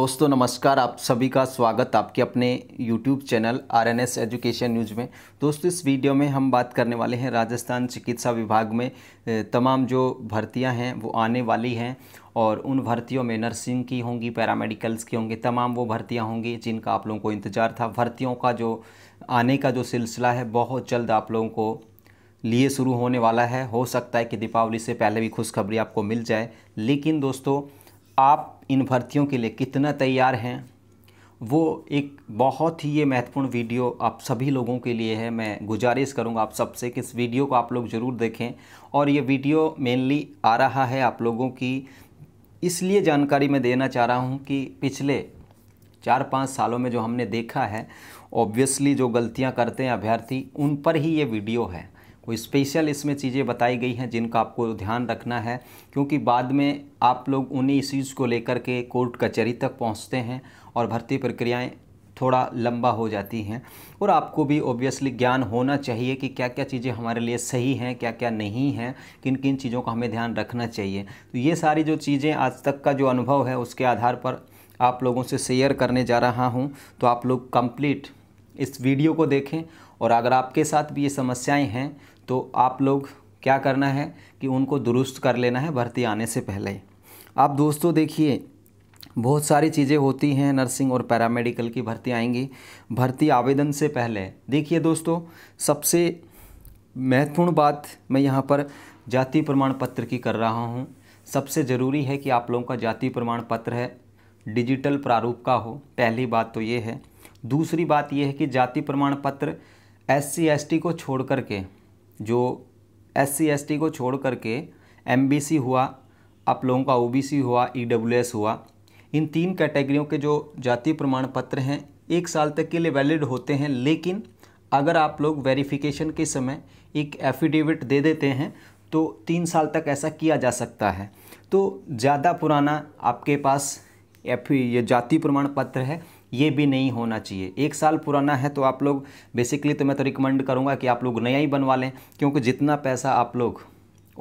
दोस्तों नमस्कार आप सभी का स्वागत आपके अपने YouTube channel R N S education news में दोस्तों इस वीडियो में हम बात करने वाले हैं राजस्थान चिकित्सा विभाग में तमाम जो भर्तियां हैं वो आने वाली हैं और उन भर्तियों में नर्सिंग की होंगी पैरामेडिकल्स की होंगी तमाम वो भर्तियां होंगी जिनका आप लोगों को इंतज़ार था भर्तियों का जो आने का जो सिलसिला है बहुत जल्द आप लोगों को लिए शुरू होने वाला है हो सकता है कि दीपावली से पहले भी खुशखबरी आपको मिल जाए लेकिन दोस्तों आप इन भर्तियों के लिए कितना तैयार हैं वो एक बहुत ही ये महत्वपूर्ण वीडियो आप सभी लोगों के लिए है मैं गुजारिश करूंगा आप सबसे कि इस वीडियो को आप लोग ज़रूर देखें और ये वीडियो मेनली आ रहा है आप लोगों की इसलिए जानकारी मैं देना चाह रहा हूं कि पिछले चार पाँच सालों में जो हमने देखा है ऑब्वियसली जो गलतियां करते हैं अभ्यर्थी उन पर ही ये वीडियो है वो स्पेशल इसमें चीज़ें बताई गई हैं जिनका आपको ध्यान रखना है क्योंकि बाद में आप लोग उन्हीं इश्यूज़ को लेकर के कोर्ट कचहरी तक पहुंचते हैं और भर्ती प्रक्रियाएं थोड़ा लंबा हो जाती हैं और आपको भी ऑब्वियसली ज्ञान होना चाहिए कि क्या क्या चीज़ें हमारे लिए सही हैं क्या क्या नहीं हैं किन किन चीज़ों का हमें ध्यान रखना चाहिए तो ये सारी जो चीज़ें आज तक का जो अनुभव है उसके आधार पर आप लोगों से शेयर करने जा रहा हूँ तो आप लोग कंप्लीट इस वीडियो को देखें और अगर आपके साथ भी ये समस्याएं हैं तो आप लोग क्या करना है कि उनको दुरुस्त कर लेना है भर्ती आने से पहले आप दोस्तों देखिए बहुत सारी चीज़ें होती हैं नर्सिंग और पैरामेडिकल की भर्ती आएंगी भर्ती आवेदन से पहले देखिए दोस्तों सबसे महत्वपूर्ण बात मैं यहाँ पर जाति प्रमाण पत्र की कर रहा हूँ सबसे ज़रूरी है कि आप लोगों का जाति प्रमाण पत्र है डिजिटल प्रारूप का हो पहली बात तो ये है दूसरी बात यह है कि जाति प्रमाण पत्र एस सी को छोड़ करके जो एस सी को छोड़ करके एम हुआ आप लोगों का ओ हुआ ई e हुआ इन तीन कैटेगरियों के जो जाति प्रमाण पत्र हैं एक साल तक के लिए वैलिड होते हैं लेकिन अगर आप लोग वेरिफिकेशन के समय एक एफिडेविट दे देते हैं तो तीन साल तक ऐसा किया जा सकता है तो ज़्यादा पुराना आपके पास एफ ये जाति प्रमाण पत्र है ये भी नहीं होना चाहिए एक साल पुराना है तो आप लोग बेसिकली तो मैं तो रिकमेंड करूँगा कि आप लोग नया ही बनवा लें क्योंकि जितना पैसा आप लोग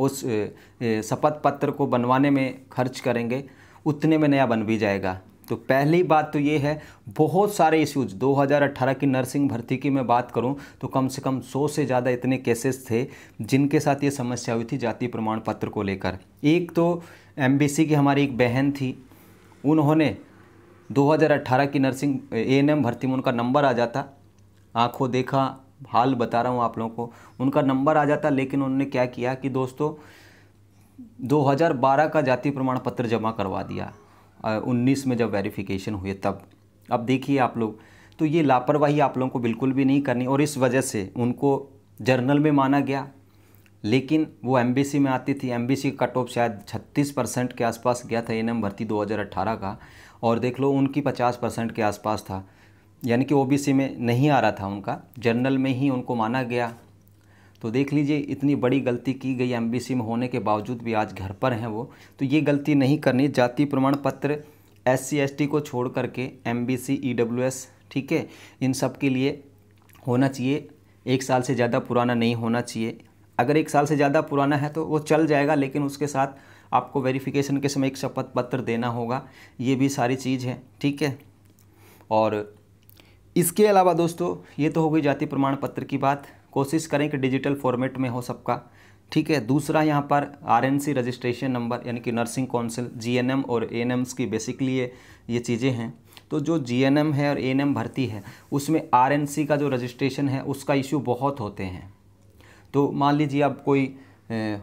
उस शपथ पत्र को बनवाने में खर्च करेंगे उतने में नया बन भी जाएगा तो पहली बात तो ये है बहुत सारे इश्यूज 2018 की नर्सिंग भर्ती की मैं बात करूं तो कम से कम 100 से ज़्यादा इतने केसेस थे जिनके साथ ये समस्या हुई थी जाति प्रमाण पत्र को लेकर एक तो एमबीसी की हमारी एक बहन थी उन्होंने 2018 की नर्सिंग एएनएम भर्ती में उनका नंबर आ जाता आंखों देखा हाल बता रहा हूँ आप लोगों को उनका नंबर आ जाता लेकिन उन्होंने क्या किया कि दोस्तों 2012 का जाति प्रमाण पत्र जमा करवा दिया उन्नीस में जब वेरिफिकेशन हुए तब अब देखिए आप लोग तो ये लापरवाही आप लोगों को बिल्कुल भी नहीं करनी और इस वजह से उनको जर्नल में माना गया लेकिन वो एम में आती थी एम बी कट ऑफ शायद 36 परसेंट के आसपास गया था एन भर्ती 2018 का और देख लो उनकी पचास परसेंट के आसपास था यानी कि ओबीसी में नहीं आ रहा था उनका जनरल में ही उनको माना गया तो देख लीजिए इतनी बड़ी गलती की गई एम में होने के बावजूद भी आज घर पर हैं वो तो ये गलती नहीं करनी जाति प्रमाण पत्र एस सी एस टी को छोड़ करके M B C E W S ठीक है इन सब के लिए होना चाहिए एक साल से ज़्यादा पुराना नहीं होना चाहिए अगर एक साल से ज़्यादा पुराना है तो वो चल जाएगा लेकिन उसके साथ आपको वेरिफिकेशन के समय एक शपथ पत्र देना होगा ये भी सारी चीज़ है ठीक है और इसके अलावा दोस्तों ये तो हो गई जाति प्रमाण पत्र की बात कोशिश करें कि डिजिटल फॉर्मेट में हो सबका ठीक है दूसरा यहाँ पर आरएनसी रजिस्ट्रेशन नंबर यानी कि नर्सिंग काउंसिल जीएनएम और एएनएम्स की बेसिकली ये ये चीज़ें हैं तो जो जीएनएम है और एएनएम भर्ती है उसमें आरएनसी का जो रजिस्ट्रेशन है उसका इश्यू बहुत होते हैं तो मान लीजिए आप कोई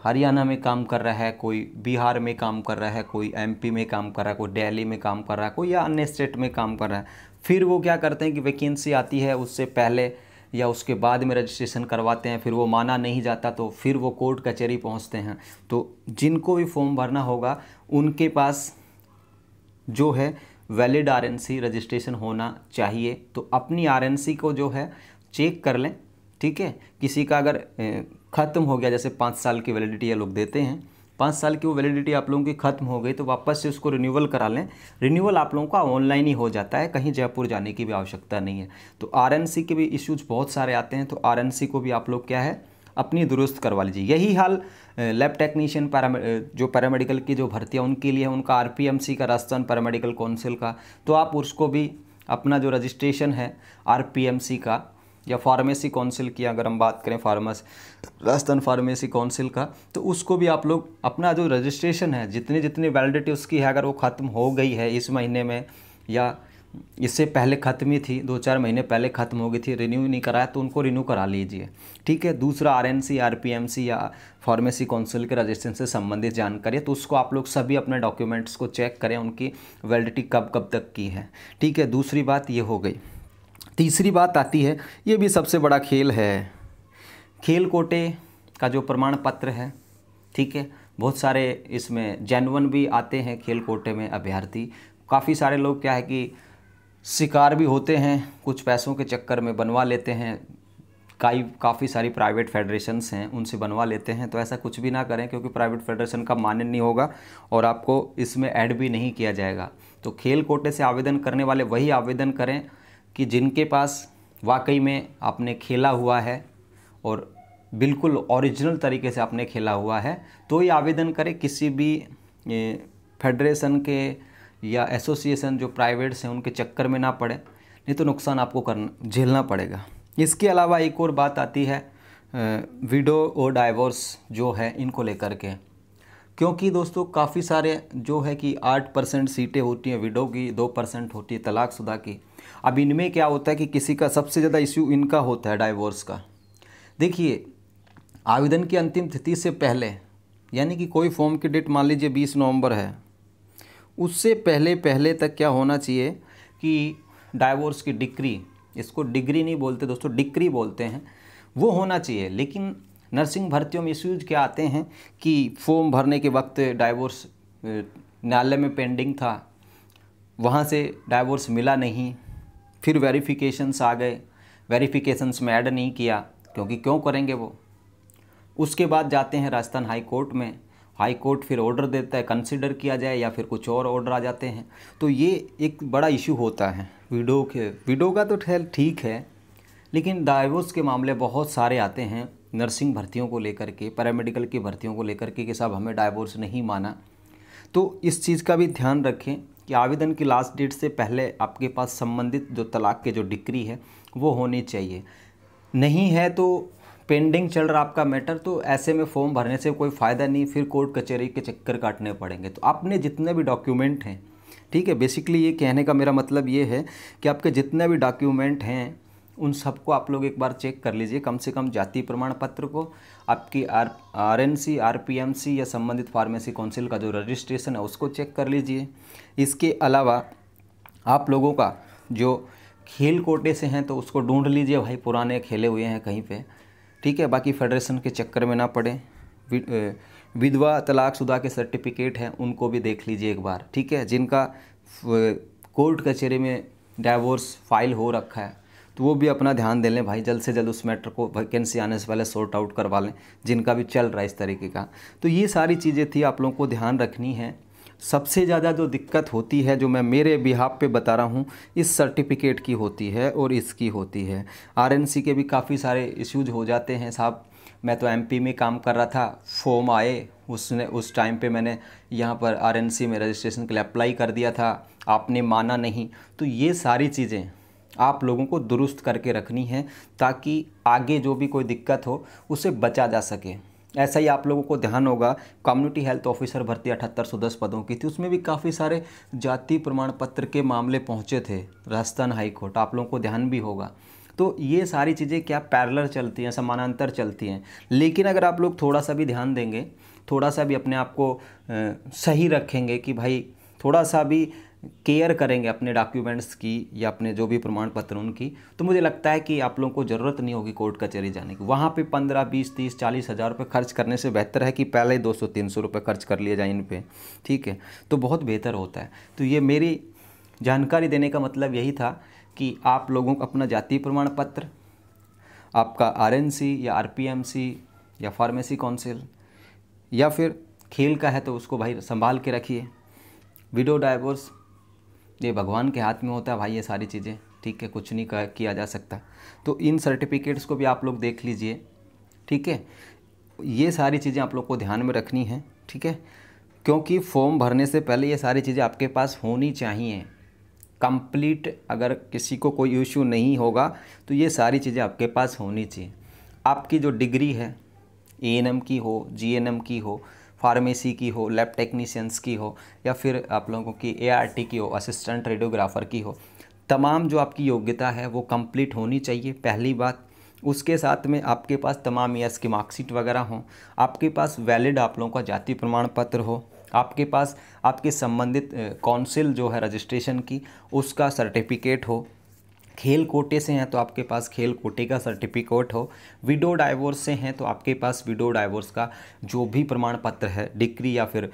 हरियाणा में काम कर रहा है कोई बिहार में काम कर रहा है कोई एमपी में काम कर रहा है कोई दिल्ली में काम कर रहा है कोई या अन्य स्टेट में काम कर रहा है फिर वो क्या करते हैं कि वैकेंसी आती है उससे पहले या उसके बाद में रजिस्ट्रेशन करवाते हैं फिर वो माना नहीं जाता तो फिर वो कोर्ट कचहरी पहुँचते हैं तो जिनको भी फॉर्म भरना होगा उनके पास जो है वैलिड आरएनसी रजिस्ट्रेशन होना चाहिए तो अपनी आरएनसी को जो है चेक कर लें ठीक है किसी का अगर ख़त्म हो गया जैसे पाँच साल की वैलिडिटी ये लोग देते हैं पाँच साल की वो वैलिडिटी आप लोगों की खत्म हो गई तो वापस से उसको रिन्यूअल करा लें रिन्यूअल आप लोगों का ऑनलाइन ही हो जाता है कहीं जयपुर जाने की भी आवश्यकता नहीं है तो आर के भी इश्यूज बहुत सारे आते हैं तो आर को भी आप लोग क्या है अपनी दुरुस्त करवा लीजिए यही हाल लैब टेक्नीशियन पैराम जो पैरामेडिकल की जो भर्तियाँ उनके लिए उनका आर का राजस्थान पैरामेडिकल काउंसिल का तो आप उसको भी अपना जो रजिस्ट्रेशन है आर का या फार्मेसी काउंसिल की अगर हम बात करें फार्मास राजस्थान फार्मेसी काउंसिल का तो उसको भी आप लोग अपना जो रजिस्ट्रेशन है जितनी जितनी वैलिडिटी उसकी है अगर वो ख़त्म हो गई है इस महीने में या इससे पहले ख़त्म ही थी दो चार महीने पहले ख़त्म हो गई थी रिन्यू नहीं कराया तो उनको रिन्यू करा लीजिए ठीक है दूसरा आर एन या फार्मेसी काउंसिल के रजिस्ट्रेशन से संबंधित जानकारी है तो उसको आप लोग सभी अपने डॉक्यूमेंट्स को चेक करें उनकी वैलिडिटी कब कब तक की है ठीक है दूसरी बात ये हो गई तीसरी बात आती है ये भी सबसे बड़ा खेल है खेल कोटे का जो प्रमाण पत्र है ठीक है बहुत सारे इसमें जैनवन भी आते हैं खेल कोटे में अभ्यर्थी काफ़ी सारे लोग क्या है कि शिकार भी होते हैं कुछ पैसों के चक्कर में बनवा लेते हैं कई काफ़ी सारी प्राइवेट फेडरेशंस हैं उनसे बनवा लेते हैं तो ऐसा कुछ भी ना करें क्योंकि प्राइवेट फेडरेशन का मान्य नहीं होगा और आपको इसमें ऐड भी नहीं किया जाएगा तो खेल कोटे से आवेदन करने वाले वही आवेदन करें कि जिनके पास वाकई में आपने खेला हुआ है और बिल्कुल ओरिजिनल तरीके से आपने खेला हुआ है तो ये आवेदन करें किसी भी फेडरेशन के या एसोसिएशन जो प्राइवेट्स हैं उनके चक्कर में ना पड़े नहीं तो नुकसान आपको करना झेलना पड़ेगा इसके अलावा एक और बात आती है विडो और डाइवोर्स जो है इनको लेकर के क्योंकि दोस्तों काफ़ी सारे जो है कि आठ परसेंट सीटें होती हैं विडो की दो परसेंट होती है तलाकशुदा की अब इनमें क्या होता है कि किसी का सबसे ज़्यादा इश्यू इनका होता है डाइवोर्स का देखिए आवेदन की अंतिम तिथि से पहले यानी कि कोई फॉर्म की डेट मान लीजिए बीस नवंबर है उससे पहले पहले तक क्या होना चाहिए कि डाइवोर्स की डिग्री इसको डिग्री नहीं बोलते दोस्तों डिग्री बोलते हैं वो होना चाहिए लेकिन नर्सिंग भर्तियों में इश्यूज क्या आते हैं कि फॉर्म भरने के वक्त डाइवोर्स न्यायालय में पेंडिंग था वहाँ से डाइवोर्स मिला नहीं फिर वेरिफिकेशंस आ गए वेरिफिकेशंस में ऐड नहीं किया क्योंकि क्यों करेंगे वो उसके बाद जाते हैं राजस्थान हाई कोर्ट में हाई कोर्ट फिर ऑर्डर देता है कंसिडर किया जाए या फिर कुछ और ऑर्डर आ जाते हैं तो ये एक बड़ा इशू होता है वीडो के वीडो का तो ठहर ठीक है लेकिन डाइवोर्स के मामले बहुत सारे आते हैं नर्सिंग भर्तियों को लेकर के पैरामेडिकल की भर्तियों को लेकर के कि साहब हमें डाइवोर्स नहीं माना तो इस चीज़ का भी ध्यान रखें कि आवेदन की लास्ट डेट से पहले आपके पास संबंधित जो तलाक के जो डिक्री है वो होनी चाहिए नहीं है तो पेंडिंग चल रहा आपका मैटर तो ऐसे में फॉर्म भरने से कोई फ़ायदा नहीं फिर कोर्ट कचहरी के चक्कर काटने पड़ेंगे तो अपने जितने भी डॉक्यूमेंट हैं ठीक है बेसिकली ये कहने का मेरा मतलब ये है कि आपके जितने भी डॉक्यूमेंट हैं उन सबको आप लोग एक बार चेक कर लीजिए कम से कम जाति प्रमाण पत्र को आपकी R R N C R P M C या संबंधित फार्मेसी काउंसिल का जो रजिस्ट्रेशन है उसको चेक कर लीजिए इसके अलावा आप लोगों का जो खेल कोटे से हैं तो उसको ढूंढ लीजिए भाई पुराने खेले हुए हैं कहीं पे ठीक है बाकी फेडरेशन के चक्कर में ना पड़े विधवा तलाकशुदा के सर्टिफिकेट हैं उनको भी देख लीजिए एक बार ठीक है जिनका कोर्ट कचहरी में डाइवोर्स फाइल हो रखा है तो वो भी अपना ध्यान दे लें भाई जल्द से जल्द उस मैटर को वैकेंसी आने से पहले सॉर्ट आउट करवा लें जिनका भी चल रहा है इस तरीके का तो ये सारी चीज़ें थी आप लोगों को ध्यान रखनी है सबसे ज़्यादा जो दिक्कत होती है जो मैं मेरे बिहाब पे बता रहा हूँ इस सर्टिफिकेट की होती है और इसकी होती है आर के भी काफ़ी सारे इश्यूज हो जाते हैं साहब मैं तो एम में काम कर रहा था फॉर्म आए उसने उस टाइम पे मैंने यहाँ पर आर में रजिस्ट्रेशन के लिए अप्लाई कर दिया था आपने माना नहीं तो ये सारी चीज़ें आप लोगों को दुरुस्त करके रखनी है ताकि आगे जो भी कोई दिक्कत हो उसे बचा जा सके ऐसा ही आप लोगों को ध्यान होगा कम्युनिटी हेल्थ ऑफिसर भर्ती अठहत्तर सौ दस पदों की थी उसमें भी काफ़ी सारे जाति प्रमाण पत्र के मामले पहुँचे थे राजस्थान हाईकोर्ट आप लोगों को ध्यान भी होगा तो ये सारी चीज़ें क्या पैरलर चलती हैं समानांतर चलती हैं लेकिन अगर आप लोग थोड़ा सा भी ध्यान देंगे थोड़ा सा भी अपने आप को सही रखेंगे कि भाई थोड़ा सा भी केयर करेंगे अपने डॉक्यूमेंट्स की या अपने जो भी प्रमाण पत्र उनकी तो मुझे लगता है कि आप लोगों को ज़रूरत नहीं होगी कोर्ट कचहरी जाने की वहाँ पे पंद्रह बीस तीस चालीस हज़ार रुपये खर्च करने से बेहतर है कि पहले ही दो सौ तीन सौ रुपये खर्च कर लिए जाए इन पर ठीक है तो बहुत बेहतर होता है तो ये मेरी जानकारी देने का मतलब यही था कि आप लोगों को अपना जाति प्रमाण पत्र आपका आर या आर या फार्मेसी काउंसिल या फिर खेल का है तो उसको भाई संभाल के रखिए विडो डाइवोर्स ये भगवान के हाथ में होता है भाई ये सारी चीज़ें ठीक है कुछ नहीं किया जा सकता तो इन सर्टिफिकेट्स को भी आप लोग देख लीजिए ठीक है ये सारी चीज़ें आप लोग को ध्यान में रखनी है ठीक है क्योंकि फॉर्म भरने से पहले ये सारी चीज़ें आपके पास होनी चाहिए कंप्लीट अगर किसी को कोई इश्यू नहीं होगा तो ये सारी चीज़ें आपके पास होनी चाहिए आपकी जो डिग्री है ए की हो जी की हो फार्मेसी की हो लैब टेक्नीशियंस की हो या फिर आप लोगों की ए की हो असिस्टेंट रेडियोग्राफर की हो तमाम जो आपकी योग्यता है वो कंप्लीट होनी चाहिए पहली बात उसके साथ में आपके पास तमाम ईयर्स की मार्कशीट वगैरह हो आपके पास वैलिड आप लोगों का जाति प्रमाण पत्र हो आपके पास आपके संबंधित काउंसिल जो है रजिस्ट्रेशन की उसका सर्टिफिकेट हो खेल कोटे से हैं तो आपके पास खेल कोटे का सर्टिफिकेट हो विडो डाइवोर्स से हैं तो आपके पास विडो डाइवोर्स का जो भी प्रमाण पत्र है डिग्री या फिर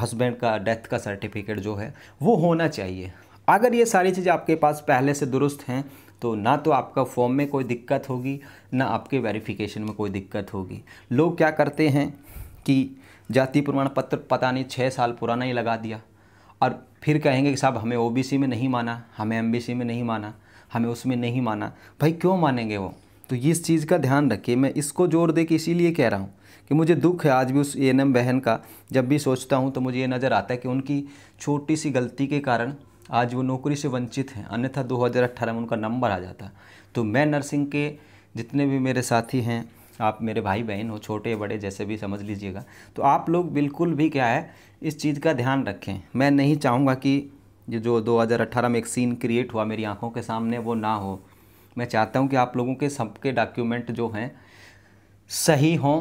हस्बैंड का डेथ का सर्टिफिकेट जो है वो होना चाहिए अगर ये सारी चीज़ें आपके पास पहले से दुरुस्त हैं तो ना तो आपका फॉर्म में कोई दिक्कत होगी ना आपके वेरिफिकेशन में कोई दिक्कत होगी लोग क्या करते हैं कि जाति प्रमाण पत्र पता नहीं छः साल पुराना ही लगा दिया और फिर कहेंगे कि साहब हमें ओबीसी में नहीं माना हमें एमबीसी में नहीं माना हमें उसमें नहीं माना भाई क्यों मानेंगे वो तो इस चीज़ का ध्यान रखिए मैं इसको जोर दे के इसीलिए कह रहा हूँ कि मुझे दुख है आज भी उस ए बहन का जब भी सोचता हूँ तो मुझे ये नज़र आता है कि उनकी छोटी सी गलती के कारण आज वो नौकरी से वंचित हैं अन्यथा 2018 में उनका नंबर आ जाता तो मैं नर्सिंग के जितने भी मेरे साथी हैं आप मेरे भाई बहन हो छोटे बड़े जैसे भी समझ लीजिएगा तो आप लोग बिल्कुल भी क्या है इस चीज़ का ध्यान रखें मैं नहीं चाहूँगा कि जो 2018 में एक सीन क्रिएट हुआ मेरी आंखों के सामने वो ना हो मैं चाहता हूँ कि आप लोगों के सबके डॉक्यूमेंट जो हैं सही हों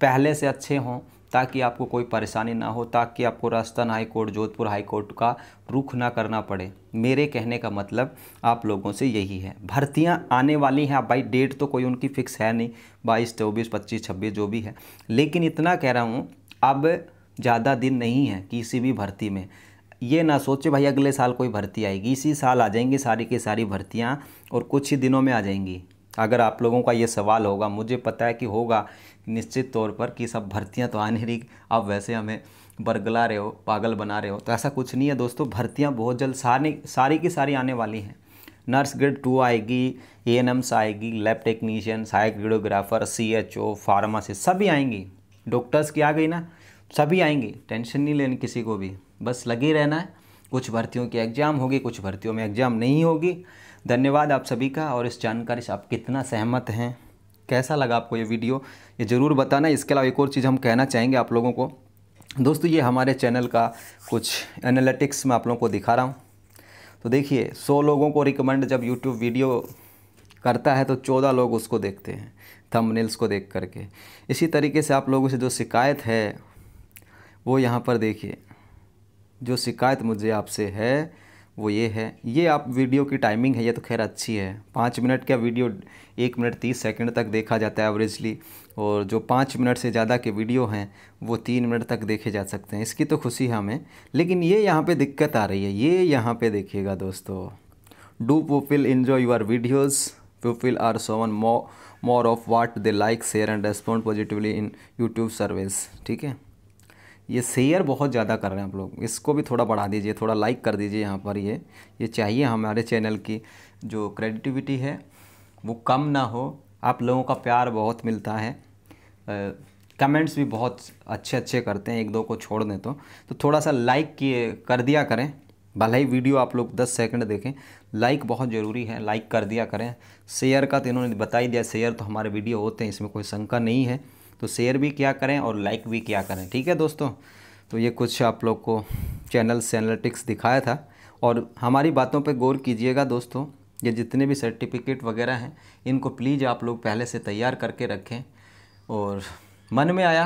पहले से अच्छे हों ताकि आपको कोई परेशानी ना हो ताकि आपको Rajasthan high court Jodhpur high court का रुख ना करना पड़े मेरे कहने का मतलब आप लोगों से यही है भर्तियां आने वाली हैं भाई डेट तो कोई उनकी फ़िक्स है नहीं बाईस चौबीस पच्चीस छब्बीस जो भी है लेकिन इतना कह रहा हूँ अब ज़्यादा दिन नहीं है किसी भी भर्ती में ये ना सोचे भाई अगले साल कोई भर्ती आएगी इसी साल आ जाएंगी सारी की सारी भर्तियाँ और कुछ ही दिनों में आ जाएंगी अगर आप लोगों का ये सवाल होगा मुझे पता है कि होगा निश्चित तौर पर कि सब भर्तियाँ तो आने रही आप वैसे हमें बरगला रहे हो पागल बना रहे हो तो ऐसा कुछ नहीं है दोस्तों भर्तियाँ बहुत जल्द सारी सारी की सारी आने वाली हैं नर्स ग्रेड टू आएगी ए एन एम्स आएगी लैब टेक्नीशियन सहायक videographer C H O pharmacist सभी आएंगी डॉक्टर्स की आ गई ना सभी आएंगी टेंशन नहीं लेनी किसी को भी बस लगे रहना है कुछ भर्तियों की एग्ज़ाम होगी कुछ भर्तियों में एग्ज़ाम नहीं होगी धन्यवाद आप सभी का और इस जानकारी से आप कितना सहमत हैं कैसा लगा आपको ये वीडियो ये ज़रूर बताना इसके अलावा एक और चीज़ हम कहना चाहेंगे आप लोगों को दोस्तों ये हमारे चैनल का कुछ एनालिटिक्स मैं आप लोगों को दिखा रहा हूँ तो देखिए सौ लोगों को रिकमेंड जब यूट्यूब वीडियो करता है तो चौदह लोग उसको देखते हैं थंबनेल्स को देख करके इसी तरीके से आप लोगों से जो शिकायत है वो यहाँ पर देखिए जो शिकायत मुझे आपसे है वो ये है ये आप वीडियो की टाइमिंग है ये तो खैर अच्छी है पाँच मिनट का वीडियो एक मिनट तीस सेकंड तक देखा जाता है एवरेजली और जो पाँच मिनट से ज़्यादा के वीडियो हैं वो तीन मिनट तक देखे जा सकते हैं इसकी तो खुशी है हमें लेकिन ये यहाँ पे दिक्कत आ रही है ये यहाँ पे देखिएगा दोस्तों do people enjoy your videos people are so one more of what they like share and respond positively in YouTube service ठीक है ये शेयर बहुत ज़्यादा कर रहे हैं आप लोग इसको भी थोड़ा बढ़ा दीजिए थोड़ा लाइक कर दीजिए यहाँ पर ये ये चाहिए हमारे चैनल की जो क्रेडिटिविटी है वो कम ना हो आप लोगों का प्यार बहुत मिलता है कमेंट्स भी बहुत अच्छे अच्छे करते हैं एक दो को छोड़ दें तो तो थोड़ा सा लाइक किए कर दिया करें भले ही वीडियो आप लोग 10 सेकंड देखें लाइक बहुत ज़रूरी है लाइक कर दिया करें शेयर का तो इन्होंने बता ही दिया शेयर तो हमारे वीडियो होते हैं इसमें कोई शंका नहीं है तो शेयर भी क्या करें और लाइक भी किया करें ठीक है दोस्तों तो ये कुछ आप लोग को चैनल से एनालिटिक्स दिखाया था और हमारी बातों पे गौर कीजिएगा दोस्तों ये जितने भी सर्टिफिकेट वगैरह हैं इनको प्लीज़ आप लोग पहले से तैयार करके रखें और मन में आया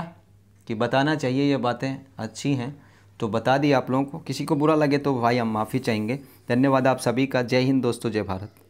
कि बताना चाहिए ये बातें अच्छी हैं तो बता दी आप लोगों को किसी को बुरा लगे तो भाई हम माफ़ी चाहेंगे धन्यवाद आप सभी का जय हिंद दोस्तों जय भारत